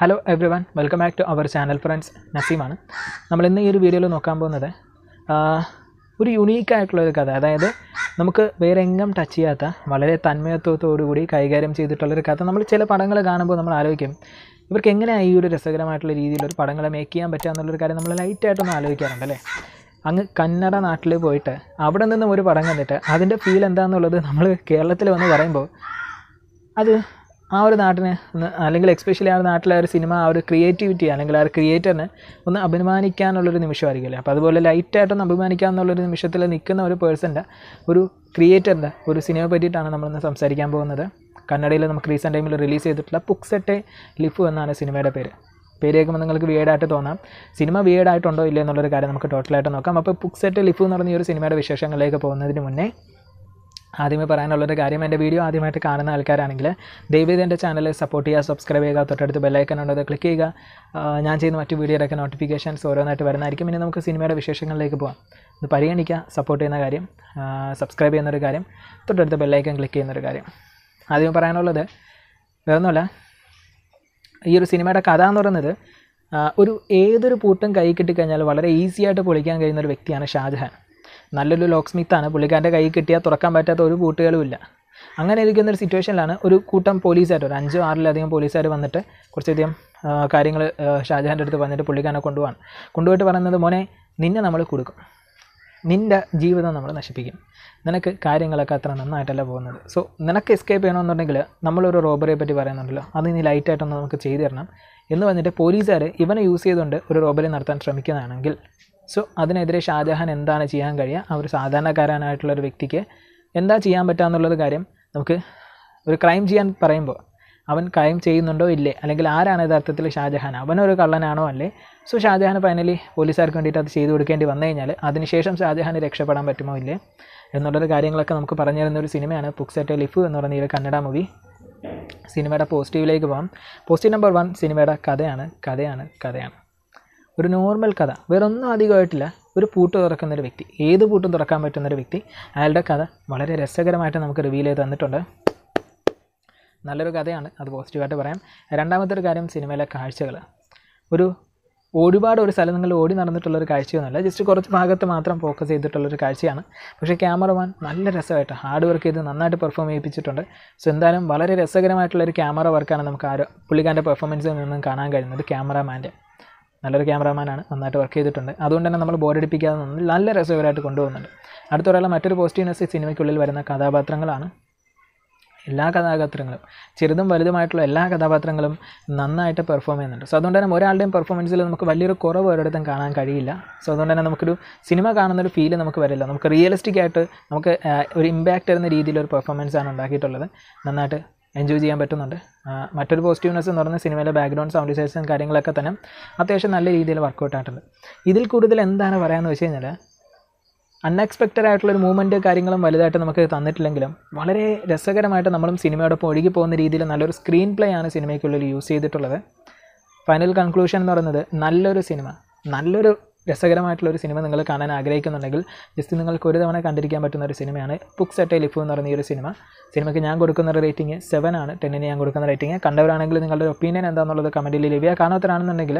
hello everyone welcome back to our channel friends നസീമാണ് നമ്മൾ ഇന്ന് ഈ ഒരു വീഡിയോയിൽ നോക്കാൻ പോകുന്നത് ഒരു യുണീക്ക് ആയിട്ടുള്ള ഒരു കഥ അതായത് നമുക്ക് വേറെ എങ്ങും ടച്ച് ചെയ്യാത്ത വളരെ തന്മയത്വത്തോടുകൂടി കൈകാര്യം ചെയ്തിട്ടുള്ളൊരു കഥ നമ്മൾ ചില പടങ്ങൾ കാണുമ്പോൾ നമ്മൾ ആലോചിക്കും ഇവർക്ക് എങ്ങനെയാണ് ഈ ഒരു രസകരമായിട്ടുള്ള രീതിയിൽ ഒരു പടങ്ങളെ മേക്ക് ചെയ്യാൻ പറ്റുക എന്നുള്ളൊരു കാര്യം നമ്മൾ ലൈറ്റായിട്ടൊന്ന് ആലോചിക്കാറുണ്ട് അല്ലേ അങ്ങ് കന്നഡ നാട്ടിൽ പോയിട്ട് അവിടെ നിന്നും ഒരു പടം കണ്ടിട്ട് അതിൻ്റെ ഫീൽ എന്താണെന്നുള്ളത് നമ്മൾ കേരളത്തിൽ വന്ന് പറയുമ്പോൾ അത് ആ ഒരു നാട്ടിന് അല്ലെങ്കിൽ എക്സ്പെഷ്യലി ആ ഒരു നാട്ടിലെ ഒരു സിനിമ ആ ഒരു ക്രിയേറ്റിവിറ്റി അല്ലെങ്കിൽ ആ ഒരു ക്രിയേറ്ററിന് ഒന്ന് അഭിമാനിക്കാനുള്ളൊരു നിമിഷമായിരിക്കില്ല അപ്പോൾ അതുപോലെ ലൈറ്റായിട്ടൊന്ന് അഭിമാനിക്കാമെന്നുള്ളൊരു നിമിഷത്തിൽ നിൽക്കുന്ന ഒരു പേഴ്സൻ്റെ ഒരു ക്രിയേറ്ററിൻ്റെ ഒരു സിനിമയെ പറ്റിയിട്ടാണ് നമ്മളിന്ന് സംസാരിക്കാൻ പോകുന്നത് കന്നഡയിൽ നമുക്ക് റീസെൻ്റ് ടൈമിൽ റിലീസ് ചെയ്തിട്ടുള്ള പുക്സെട്ടെ ലിഫു എന്നാണ് സിനിമയുടെ പേര് പേര് കേൾക്കുമ്പോൾ നിങ്ങൾക്ക് വിയേഡായിട്ട് തോന്നാം സിനിമ വിയേഡായിട്ടുണ്ടോ ഇല്ല എന്നുള്ളൊരു കാര്യം നമുക്ക് ടോട്ടലായിട്ട് നോക്കാം അപ്പോൾ ബുക്ക് സെറ്റ് എന്ന് പറഞ്ഞ ഈ ഒരു സിനിമയുടെ വിശേഷങ്ങളിലേക്ക് പോകുന്നതിന് മുന്നേ ആദ്യമേ പറയാനുള്ളൊരു കാര്യം എൻ്റെ വീഡിയോ ആദ്യമായിട്ട് കാണുന്ന ആൾക്കാരാണെങ്കിൽ ദയവേദി എൻ്റെ ചാനൽ സപ്പോർട്ട് ചെയ്യുക സബ്സ്ക്രൈബ് ചെയ്യുക തൊട്ടടുത്ത് ബെല്ലൈക്കൻ ഉണ്ടത് ക്ലിക്ക് ചെയ്യുക ഞാൻ ചെയ്യുന്ന മറ്റു വീഡിയോയുടെയൊക്കെ നോട്ടിഫിക്കേഷൻസ് ഓരോന്നായിട്ട് വരുന്നതായിരിക്കും ഇനി നമുക്ക് സിനിമയുടെ വിശേഷങ്ങളിലേക്ക് പോകാം ഇത് പരിഗണിക്കുക സപ്പോർട്ട് ചെയ്യുന്ന കാര്യം സബ്സ്ക്രൈബ് ചെയ്യുന്നൊരു കാര്യം തൊട്ടടുത്ത് ബെല്ലൈക്കൻ ക്ലിക്ക് ചെയ്യുന്നൊരു കാര്യം ആദ്യമേ പറയാനുള്ളത് വേറൊന്നുമല്ല ഈ ഒരു സിനിമയുടെ കഥ എന്ന് പറയുന്നത് ഒരു ഏതൊരു പൂട്ടും കൈ കിട്ടിക്കഴിഞ്ഞാൽ വളരെ ഈസി ആയിട്ട് പൊളിക്കാൻ കഴിയുന്ന ഒരു വ്യക്തിയാണ് ഷാജഹാൻ നല്ലൊരു ലോക്സ്മിത്താണ് പുള്ളിക്കാരൻ്റെ കൈ കിട്ടിയാൽ തുറക്കാൻ പറ്റാത്ത ഒരു പൂട്ടുകളുമില്ല അങ്ങനെ ഇരിക്കുന്ന ഒരു സിറ്റുവേഷനിലാണ് ഒരു കൂട്ടം പോലീസുകാർ ഒരു അഞ്ചോ ആറിലധികം പോലീസുകാർ വന്നിട്ട് കുറച്ചധികം കാര്യങ്ങൾ ഷാജഹാൻ്റെ അടുത്ത് വന്നിട്ട് പുള്ളിക്കാരനെ കൊണ്ടുപോകാൻ കൊണ്ടുപോയിട്ട് പറയുന്നത് മോനെ നിന്നെ നമ്മൾ കൊടുക്കും നിൻ്റെ ജീവിതം നമ്മൾ നശിപ്പിക്കും നിനക്ക് കാര്യങ്ങളൊക്കെ അത്ര നന്നായിട്ടല്ല പോകുന്നത് സോ നിനക്ക് എസ്കേപ്പ് ചെയ്യണമെന്നുണ്ടെങ്കിൽ നമ്മളൊരു റോബറിയെ പറ്റി പറയുന്നുണ്ടല്ലോ അത് നീ ലൈറ്റായിട്ടൊന്ന് നമുക്ക് ചെയ്തു തരണം എന്ന് പറഞ്ഞിട്ട് പോലീസുകാർ ഇവനെ യൂസ് ചെയ്തുകൊണ്ട് ഒരു റോബറി നടത്താൻ ശ്രമിക്കുന്നതാണെങ്കിൽ സോ അതിനെതിരെ ഷാജഹാൻ എന്താണ് ചെയ്യാൻ കഴിയുക ആ ഒരു സാധാരണക്കാരനായിട്ടുള്ള ഒരു വ്യക്തിക്ക് എന്താ ചെയ്യാൻ പറ്റുക എന്നുള്ളത് കാര്യം നമുക്ക് ഒരു ക്രൈം ചെയ്യാൻ പറയുമ്പോൾ അവൻ കായം ചെയ്യുന്നുണ്ടോ ഇല്ലേ അല്ലെങ്കിൽ ആരാണ് യഥാർത്ഥത്തിൽ ഷാജഹാൻ അവനൊരു കള്ളനാണോ അല്ലേ സോ ഷാജഹാൻ ഫൈനലി പോലീസുകാർക്ക് വേണ്ടിയിട്ട് അത് ചെയ്തു കൊടുക്കേണ്ടി വന്നു കഴിഞ്ഞാൽ അതിനുശേഷം ഷാജഹാന് രക്ഷപ്പെടാൻ പറ്റുമോ ഇല്ലേ എന്നുള്ളൊരു കാര്യങ്ങളൊക്കെ നമുക്ക് പറഞ്ഞു തരുന്ന ഒരു സിനിമയാണ് പുക്സെറ്റ് ലിഫ് എന്ന് പറയുന്ന ഈ കന്നഡ മൂവി സിനിമയുടെ പോസിറ്റീവിലേക്ക് പോകാം പോസിറ്റീവ് നമ്പർ വൺ സിനിമയുടെ കഥയാണ് കഥയാണ് കഥയാണ് ഒരു നോർമൽ കഥ വേറൊന്നും അധികമായിട്ടില്ല ഒരു പൂട്ട് തുറക്കുന്ന ഒരു വ്യക്തി ഏത് പൂട്ടും തുറക്കാൻ പറ്റുന്ന ഒരു വ്യക്തി അയാളുടെ കഥ വളരെ രസകരമായിട്ട് നമുക്ക് റിവീൽ ചെയ്ത് തന്നിട്ടുണ്ട് നല്ലൊരു കഥയാണ് അത് പോസിറ്റീവായിട്ട് പറയാം രണ്ടാമത്തെ ഒരു കാര്യം സിനിമയിലെ കാഴ്ചകൾ ഒരു ഒരുപാട് ഒരു സ്ഥലം നിങ്ങൾ ഓടി നടന്നിട്ടുള്ളൊരു കാഴ്ചയൊന്നുമല്ല ജസ്റ്റ് കുറച്ച് ഭാഗത്ത് മാത്രം ഫോക്കസ് ചെയ്തിട്ടുള്ളൊരു കാഴ്ചയാണ് പക്ഷേ ക്യാമറമാൻ നല്ല രസമായിട്ട് ഹാർഡ് വർക്ക് ചെയ്ത് നന്നായിട്ട് പെർഫോം ചെയ്യിപ്പിച്ചിട്ടുണ്ട് സോ എന്തായാലും വളരെ രസകരമായിട്ടുള്ളൊരു ക്യാമറ വർക്കാണ് നമുക്ക് ആരോ പുള്ളിക്കാൻ്റെ പെർഫോമൻസിൽ നിന്നും കാണാൻ കഴിയുന്നത് ക്യാമറമാൻ്റെ നല്ലൊരു ക്യാമറമാനാണ് നന്നായിട്ട് വർക്ക് ചെയ്തിട്ടുണ്ട് അതുകൊണ്ട് തന്നെ നമ്മൾ ബോർഡടിപ്പിക്കാതെ നല്ല രസകരമായിട്ട് കൊണ്ടുപോകുന്നുണ്ട് അടുത്തൊരാളെ മറ്റൊരു പോസിറ്റീവ്നെസ് സിനിമയ്ക്കുള്ളിൽ വരുന്ന കഥാപാത്രങ്ങളാണ് എല്ലാ കഥാപാത്രങ്ങളും ചെറുതും വലുതുമായിട്ടുള്ള എല്ലാ കഥാപാത്രങ്ങളും നന്നായിട്ട് പെർഫോം ചെയ്യുന്നുണ്ട് സോ അതുകൊണ്ട് തന്നെ ഒരാളുടെയും പെർഫോമൻസിൽ നമുക്ക് വലിയൊരു കുറവ് ഒരിടത്തും കാണാൻ കഴിയില്ല സോ അതുകൊണ്ട് തന്നെ നമുക്കൊരു സിനിമ കാണുന്നൊരു ഫീൽ നമുക്ക് വരില്ല നമുക്ക് റിയലിസ്റ്റിക് ആയിട്ട് നമുക്ക് ഒരു ഇമ്പാക്റ്റ് തരുന്ന രീതിയിലൊരു പെർഫോമൻസാണ് ഉണ്ടാക്കിയിട്ടുള്ളത് നന്നായിട്ട് എൻജോയ് ചെയ്യാൻ പറ്റുന്നുണ്ട് മറ്റൊരു പോസിറ്റീവ്നെസ് എന്ന് പറഞ്ഞാൽ സിനിമയിലെ ബാക്ക്ഗ്രൗണ്ട് സൗണ്ട് ഡിസൈൻസും കാര്യങ്ങളൊക്കെ തന്നെ അത്യാവശ്യം നല്ല രീതിയിൽ വർക്ക്ഔട്ട് ആയിട്ടുണ്ട് ഇതിൽ കൂടുതൽ എന്താണ് പറയാമെന്ന് വെച്ച് കഴിഞ്ഞാൽ അൺഎക്സ്പെക്റ്റഡ് ആയിട്ടുള്ള ഒരു മൂവ്മെൻറ്റ് കാര്യങ്ങളും വലുതായിട്ട് നമുക്ക് തന്നിട്ടില്ലെങ്കിലും വളരെ രസകരമായിട്ട് നമ്മളും സിനിമയോടൊപ്പം ഒഴുകി പോകുന്ന രീതിയിൽ നല്ലൊരു സ്ക്രീൻ പ്ലേ ആണ് സിനിമയ്ക്കുള്ളിൽ യൂസ് ചെയ്തിട്ടുള്ളത് ഫൈനൽ കൺക്ലൂഷൻ എന്ന് പറയുന്നത് നല്ലൊരു സിനിമ നല്ലൊരു രസകരമായിട്ടുള്ള ഒരു സിനിമ നിങ്ങൾ കാണാൻ ആഗ്രഹിക്കുന്നുണ്ടെങ്കിൽ ജസ്റ്റ് നിങ്ങൾക്ക് ഒരു തവണ കണ്ടിരിക്കാൻ പറ്റുന്ന ഒരു സിനിമയാണ് പുക്സ് അറ്റ് ലിഫു എന്ന് പറയുന്ന ഈ ഒരു സിനിമ സിനിമയ്ക്ക് ഞാൻ കൊടുക്കുന്ന റേറ്റിംഗ് സെവൻ ആണ് ടെന്നിന് ഞാൻ കൊടുക്കുന്ന റേറ്റിംഗ് കണ്ടവരാണെങ്കിൽ നിങ്ങളുടെ ഒപ്പീനിയൻ എന്താണെന്നുള്ളത് കമൻറ്റിൽ ലഭ്യ കാണാത്തവരാണെന്നുണ്ടെങ്കിൽ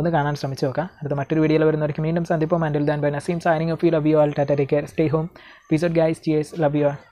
ഒന്ന് കാണാൻ ശ്രമിച്ചു നോക്കാം അടുത്ത മറ്റൊരു വീഡിയോയിൽ വരുന്നവർക്ക് വീണ്ടും സന്ദീപ് മാൻഡിൽ then bye Naseem signing off you love you all tata take care stay home peace guys cheers love you all